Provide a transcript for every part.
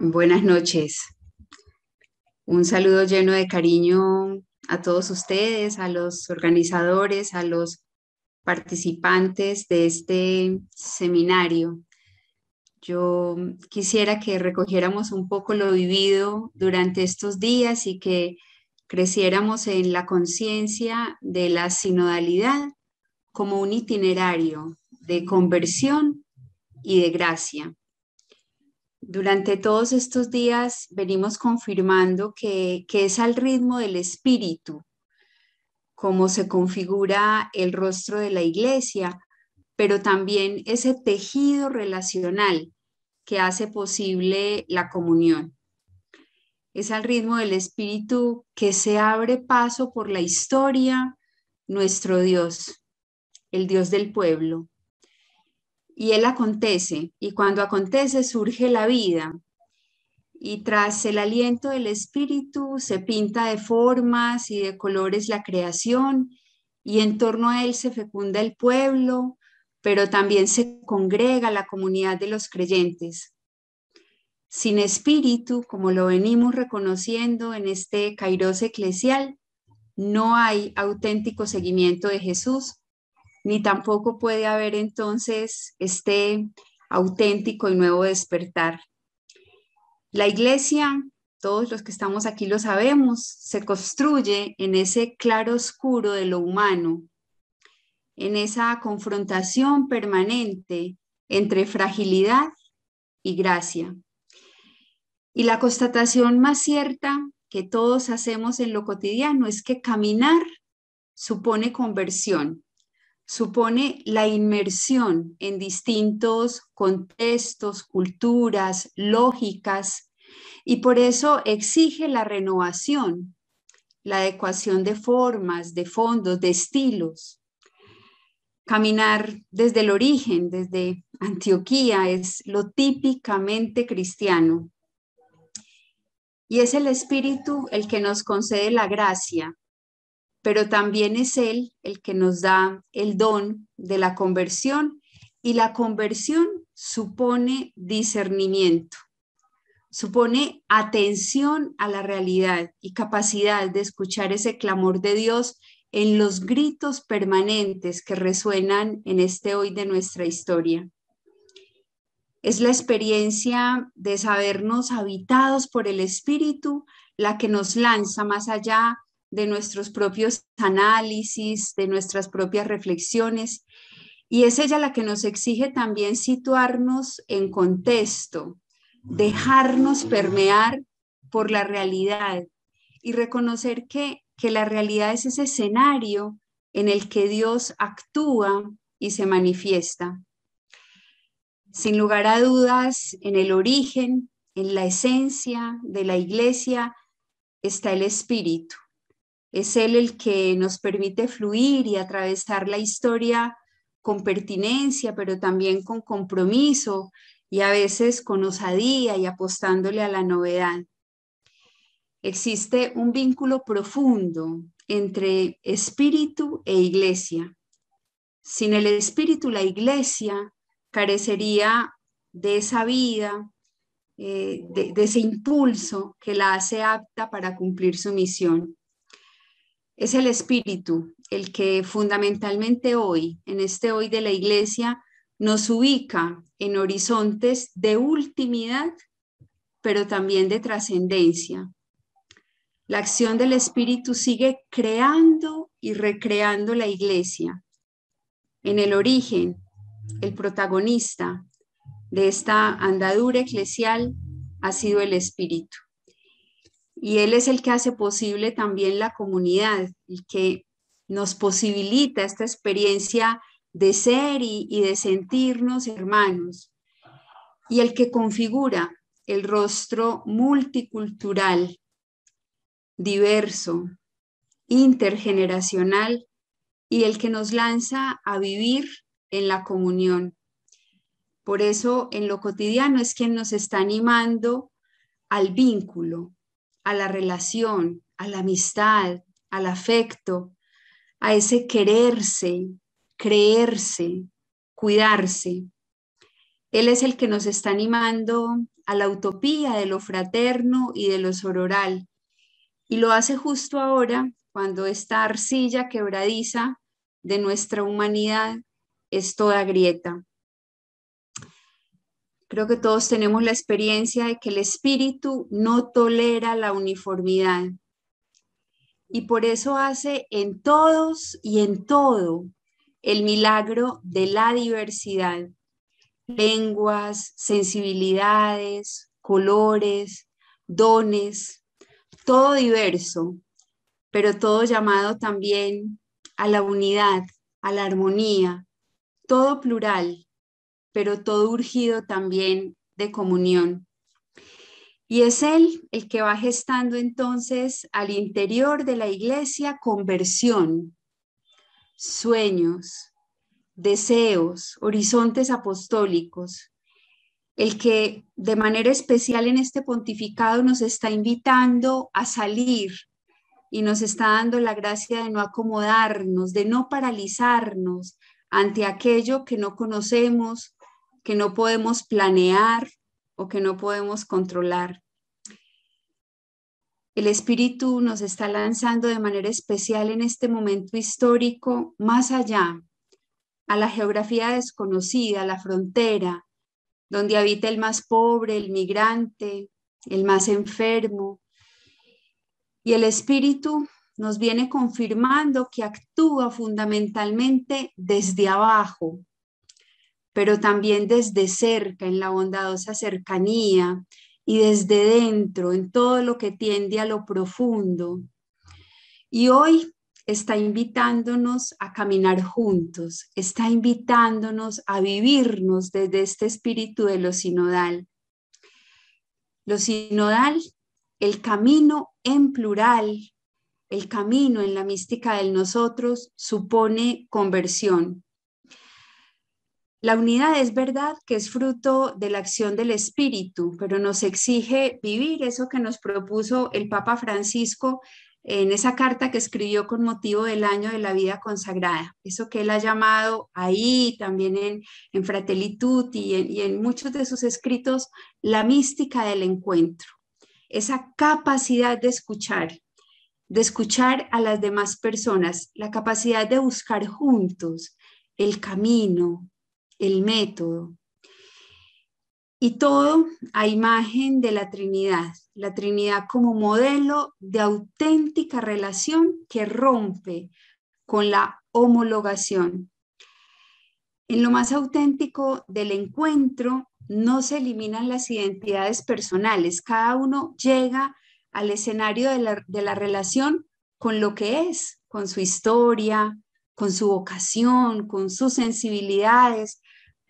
Buenas noches. Un saludo lleno de cariño a todos ustedes, a los organizadores, a los participantes de este seminario. Yo quisiera que recogiéramos un poco lo vivido durante estos días y que creciéramos en la conciencia de la sinodalidad como un itinerario de conversión y de gracia durante todos estos días venimos confirmando que, es al ritmo del espíritu como se configura el rostro de la iglesia, pero también ese tejido relacional que hace posible la comunión. Es al ritmo del espíritu que se abre paso por la historia nuestro Dios, el Dios del pueblo, y él acontece, y cuando acontece surge la vida, y tras el aliento del espíritu se pinta de formas y de colores la creación, y en torno a él se fecunda el pueblo, pero también se congrega la comunidad de los creyentes. Sin espíritu, como lo venimos reconociendo en este Kairos eclesial, no hay auténtico seguimiento de Jesús ni tampoco puede haber entonces este auténtico y nuevo despertar. La iglesia, todos los que estamos aquí lo sabemos, se construye en ese claro oscuro de lo humano, en esa confrontación permanente entre fragilidad y gracia. Y la constatación más cierta que todos hacemos en lo cotidiano es que caminar supone conversión supone la inmersión en distintos contextos, culturas, lógicas, y por eso exige la renovación, la adecuación de formas, de fondos, de estilos. Caminar desde el origen, desde Antioquía, es lo típicamente cristiano. Y es el Espíritu el que nos concede la gracia pero también es Él el que nos da el don de la conversión y la conversión supone discernimiento, supone atención a la realidad y capacidad de escuchar ese clamor de Dios en los gritos permanentes que resuenan en este hoy de nuestra historia. Es la experiencia de sabernos habitados por el Espíritu la que nos lanza más allá de nuestros propios análisis, de nuestras propias reflexiones. Y es ella la que nos exige también situarnos en contexto, dejarnos permear por la realidad y reconocer que, que la realidad es ese escenario en el que Dios actúa y se manifiesta. Sin lugar a dudas, en el origen, en la esencia de la iglesia está el espíritu. Es Él el que nos permite fluir y atravesar la historia con pertinencia, pero también con compromiso y a veces con osadía y apostándole a la novedad. Existe un vínculo profundo entre espíritu e iglesia. Sin el espíritu, la iglesia carecería de esa vida, eh, de ese impulso que la hace apta para cumplir su misión es el Espíritu el que fundamentalmente hoy, en este hoy de la Iglesia, nos ubica en horizontes de ultimidad, pero también de trascendencia. La acción del Espíritu sigue creando y recreando la Iglesia. En el origen, el protagonista de esta andadura eclesial ha sido el Espíritu y Él es el que hace posible también la comunidad, el que nos posibilita esta experiencia de ser y, de sentirnos hermanos, y el que configura el rostro multicultural, diverso, intergeneracional, y el que nos lanza a vivir en la comunión. Por eso en lo cotidiano es quien nos está animando al vínculo, a la relación, a la amistad, al afecto, a ese quererse, creerse, cuidarse. Él es el que nos está animando a la utopía de lo fraterno y de lo sororal. Y lo hace justo ahora, cuando esta arcilla quebradiza de nuestra humanidad es toda grieta. Creo que todos tenemos la experiencia de que el espíritu no tolera la uniformidad y por eso hace en todos y en todo el milagro de la diversidad. Lenguas, sensibilidades, colores, dones, todo diverso, pero todo llamado también a la unidad, a la armonía, todo plural, pero todo urgido también de comunión. Y es Él el que va gestando entonces al interior de la iglesia conversión, sueños, deseos, horizontes apostólicos, el que de manera especial en este pontificado nos está invitando a salir y nos está dando la gracia de no acomodarnos, de no paralizarnos ante aquello que no conocemos que no podemos planear o que no podemos controlar. El Espíritu nos está lanzando de manera especial en este momento histórico más allá, a la geografía desconocida, a la frontera, donde habita el más pobre, el migrante, el más enfermo. Y el Espíritu nos viene confirmando que actúa fundamentalmente desde abajo, pero también desde cerca, en la bondadosa cercanía y desde dentro, en todo lo que tiende a lo profundo. Y hoy está invitándonos a caminar juntos, está invitándonos a vivirnos desde este espíritu de lo sinodal. Lo sinodal, el camino en plural, el camino en la mística del nosotros supone conversión, la unidad es verdad que es fruto de la acción del Espíritu, pero nos exige vivir eso que nos propuso el Papa Francisco en esa carta que escribió con motivo del año de la vida consagrada, eso que él ha llamado ahí, también en, en y en, y en muchos de sus escritos, la mística del encuentro, esa capacidad de escuchar, de escuchar a las demás personas, la capacidad de buscar juntos el camino, el método. Y todo a imagen de la Trinidad, la Trinidad como modelo de auténtica relación que rompe con la homologación. En lo más auténtico del encuentro no se eliminan las identidades personales, cada uno llega al escenario de la, relación con lo que es, con su historia, con su vocación, con sus sensibilidades,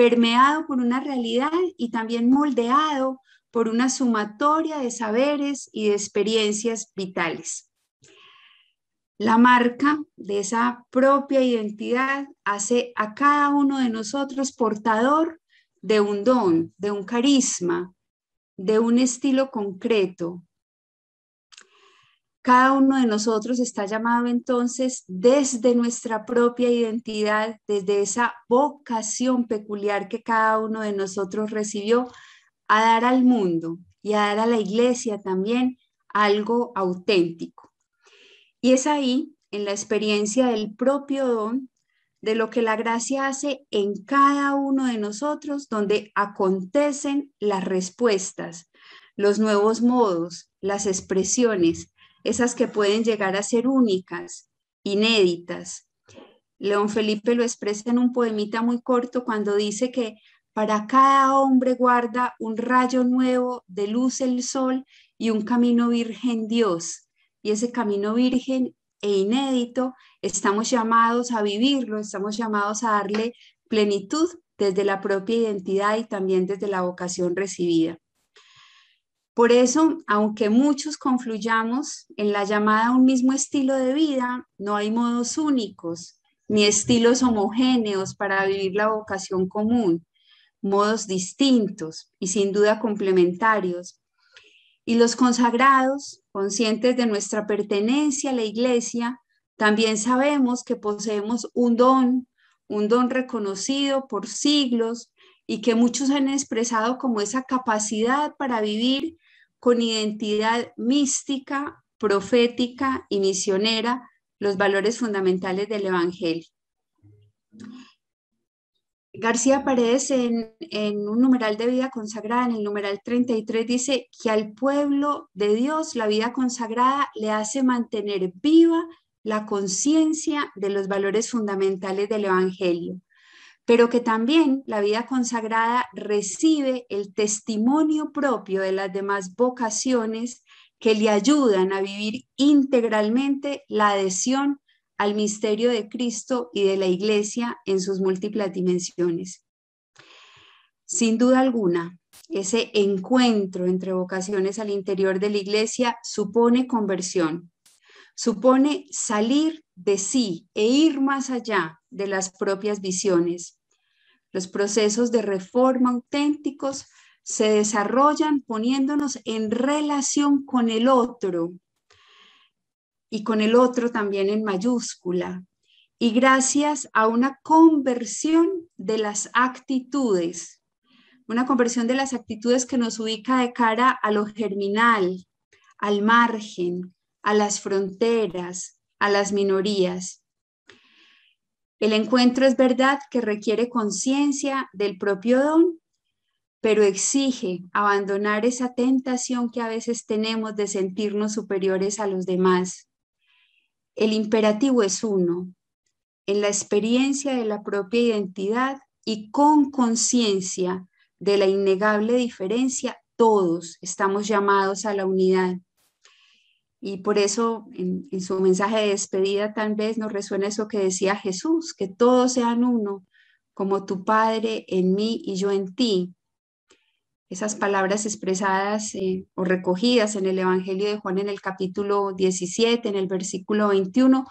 permeado por una realidad y también moldeado por una sumatoria de saberes y de experiencias vitales. La marca de esa propia identidad hace a cada uno de nosotros portador de un don, de un carisma, de un estilo concreto, cada uno de nosotros está llamado entonces desde nuestra propia identidad, desde esa vocación peculiar que cada uno de nosotros recibió, a dar al mundo y a dar a la iglesia también algo auténtico. Y es ahí, en la experiencia del propio don, de lo que la gracia hace en cada uno de nosotros, donde acontecen las respuestas, los nuevos modos, las expresiones, esas que pueden llegar a ser únicas, inéditas. León Felipe lo expresa en un poemita muy corto cuando dice que para cada hombre guarda un rayo nuevo de luz el sol y un camino virgen Dios. Y ese camino virgen e inédito estamos llamados a vivirlo, estamos llamados a darle plenitud desde la propia identidad y también desde la vocación recibida. Por eso, aunque muchos confluyamos en la llamada a un mismo estilo de vida, no hay modos únicos ni estilos homogéneos para vivir la vocación común, modos distintos y sin duda complementarios. Y los consagrados, conscientes de nuestra pertenencia a la Iglesia, también sabemos que poseemos un don, un don reconocido por siglos y que muchos han expresado como esa capacidad para vivir con identidad mística, profética y misionera los valores fundamentales del Evangelio. García Paredes en, en, un numeral de vida consagrada, en el numeral 33, dice que al pueblo de Dios la vida consagrada le hace mantener viva la conciencia de los valores fundamentales del Evangelio pero que también la vida consagrada recibe el testimonio propio de las demás vocaciones que le ayudan a vivir integralmente la adhesión al misterio de Cristo y de la Iglesia en sus múltiples dimensiones. Sin duda alguna, ese encuentro entre vocaciones al interior de la Iglesia supone conversión, supone salir de sí e ir más allá de las propias visiones, los procesos de reforma auténticos se desarrollan poniéndonos en relación con el otro y con el otro también en mayúscula y gracias a una conversión de las actitudes, una conversión de las actitudes que nos ubica de cara a lo germinal, al margen, a las fronteras, a las minorías. El encuentro es verdad que requiere conciencia del propio don, pero exige abandonar esa tentación que a veces tenemos de sentirnos superiores a los demás. El imperativo es uno, en la experiencia de la propia identidad y con conciencia de la innegable diferencia, todos estamos llamados a la unidad. Y por eso en, su mensaje de despedida tal vez nos resuena eso que decía Jesús, que todos sean uno, como tu Padre en mí y yo en ti. Esas palabras expresadas eh, o recogidas en el Evangelio de Juan en el capítulo 17, en el versículo 21,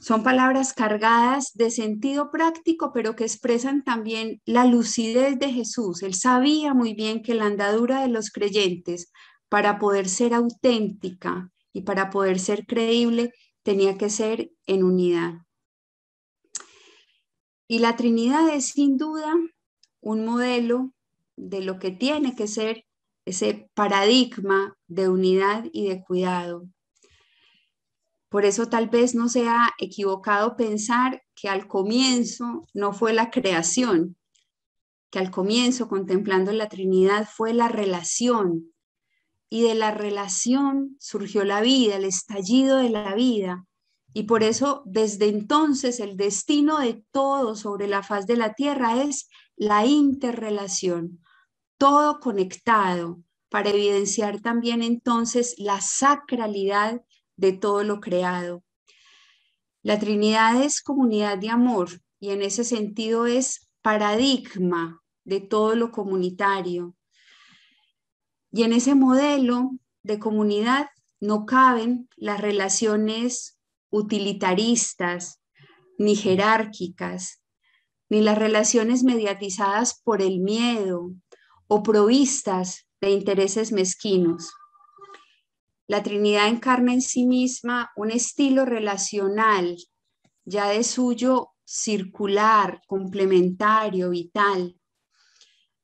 son palabras cargadas de sentido práctico, pero que expresan también la lucidez de Jesús. Él sabía muy bien que la andadura de los creyentes para poder ser auténtica y para poder ser creíble, tenía que ser en unidad. Y la Trinidad es sin duda un modelo de lo que tiene que ser ese paradigma de unidad y de cuidado. Por eso tal vez no sea equivocado pensar que al comienzo no fue la creación, que al comienzo contemplando la Trinidad fue la relación, y de la relación surgió la vida, el estallido de la vida. Y por eso desde entonces el destino de todo sobre la faz de la tierra es la interrelación, todo conectado, para evidenciar también entonces la sacralidad de todo lo creado. La Trinidad es comunidad de amor y en ese sentido es paradigma de todo lo comunitario, y en ese modelo de comunidad no caben las relaciones utilitaristas, ni jerárquicas, ni las relaciones mediatizadas por el miedo o provistas de intereses mezquinos. La Trinidad encarna en sí misma un estilo relacional, ya de suyo circular, complementario, vital.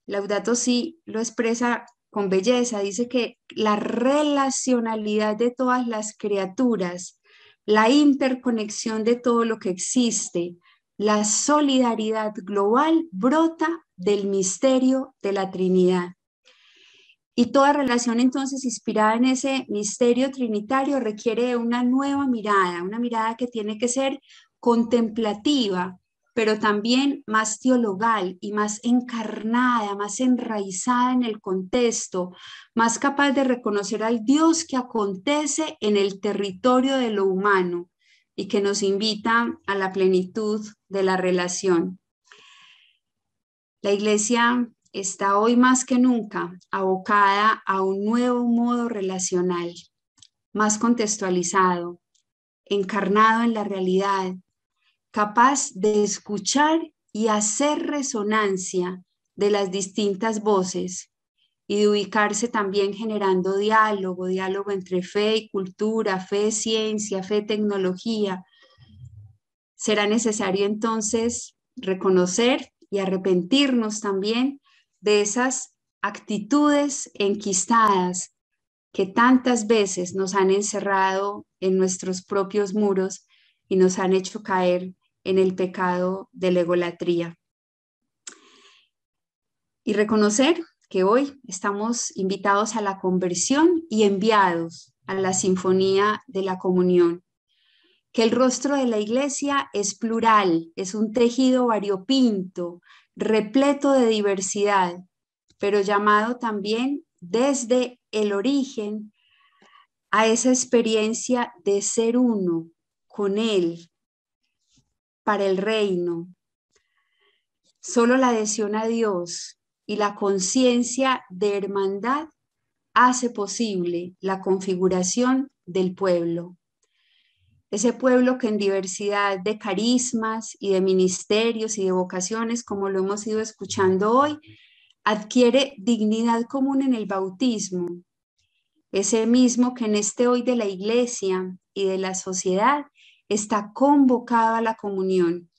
Laudato Si lo expresa con belleza, dice que la relacionalidad de todas las criaturas, la interconexión de todo lo que existe, la solidaridad global brota del misterio de la Trinidad. Y toda relación entonces inspirada en ese misterio trinitario requiere una nueva mirada, una mirada que tiene que ser contemplativa, pero también más teologal y más encarnada, más enraizada en el contexto, más capaz de reconocer al Dios que acontece en el territorio de lo humano y que nos invita a la plenitud de la relación. La iglesia está hoy más que nunca abocada a un nuevo modo relacional, más contextualizado, encarnado en la realidad, capaz de escuchar y hacer resonancia de las distintas voces y de ubicarse también generando diálogo, diálogo entre fe y cultura, fe ciencia, fe tecnología. Será necesario entonces reconocer y arrepentirnos también de esas actitudes enquistadas que tantas veces nos han encerrado en nuestros propios muros y nos han hecho caer en el pecado de la egolatría. Y reconocer que hoy estamos invitados a la conversión y enviados a la sinfonía de la comunión. Que el rostro de la iglesia es plural, es un tejido variopinto, repleto de diversidad, pero llamado también desde el origen a esa experiencia de ser uno con Él, para el reino. Solo la adhesión a Dios y la conciencia de hermandad hace posible la configuración del pueblo. Ese pueblo que en diversidad de carismas y de ministerios y de vocaciones, como lo hemos ido escuchando hoy, adquiere dignidad común en el bautismo. Ese mismo que en este hoy de la iglesia y de la sociedad está convocado a la comunión.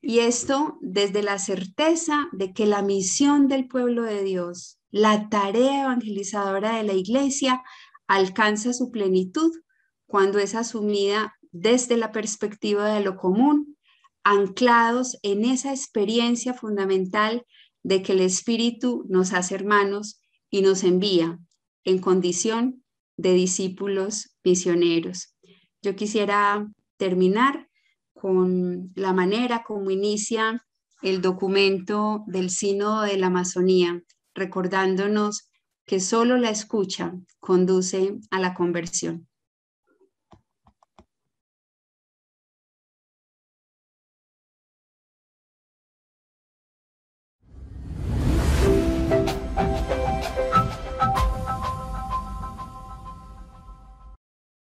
Y esto desde la certeza de que la misión del pueblo de Dios, la tarea evangelizadora de la iglesia, alcanza su plenitud cuando es asumida desde la perspectiva de lo común, anclados en esa experiencia fundamental de que el Espíritu nos hace hermanos y nos envía en condición de discípulos misioneros. Yo quisiera terminar con la manera como inicia el documento del Sínodo de la Amazonía, recordándonos que solo la escucha conduce a la conversión.